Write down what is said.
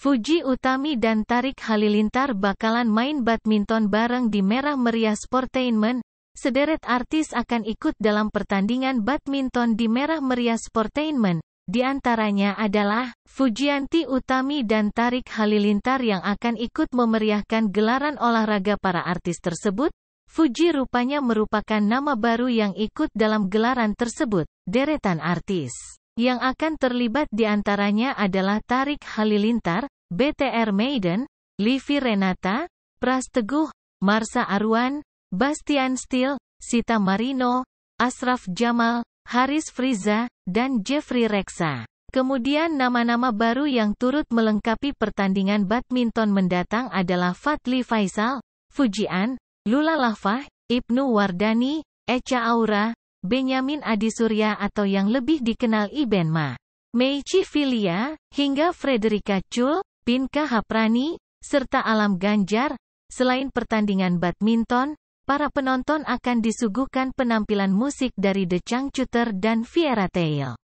Fuji Utami dan Tarik Halilintar bakalan main badminton bareng di Merah Meriah Sportainment. Sederet artis akan ikut dalam pertandingan badminton di Merah Meriah Sportainment. Di antaranya adalah Fujianti Utami dan Tarik Halilintar yang akan ikut memeriahkan gelaran olahraga para artis tersebut. Fuji rupanya merupakan nama baru yang ikut dalam gelaran tersebut, deretan artis. Yang akan terlibat diantaranya adalah Tarik Halilintar, BTR Maiden, Livi Renata, Pras Teguh, Marsa Arwan, Bastian Steel, Sita Marino, Asraf Jamal, Haris Friza, dan Jeffrey Reksa. Kemudian nama-nama baru yang turut melengkapi pertandingan badminton mendatang adalah Fatli Faisal, Fujian, Lula Lafah, Ibnu Wardani, Echa Aura, Benyamin Adi Surya atau yang lebih dikenal Iben Ma, Meichi Filia, hingga Frederika Chul, Pinka Haprani, serta Alam Ganjar. Selain pertandingan badminton, para penonton akan disuguhkan penampilan musik dari The Changcuter dan Fiera Tail.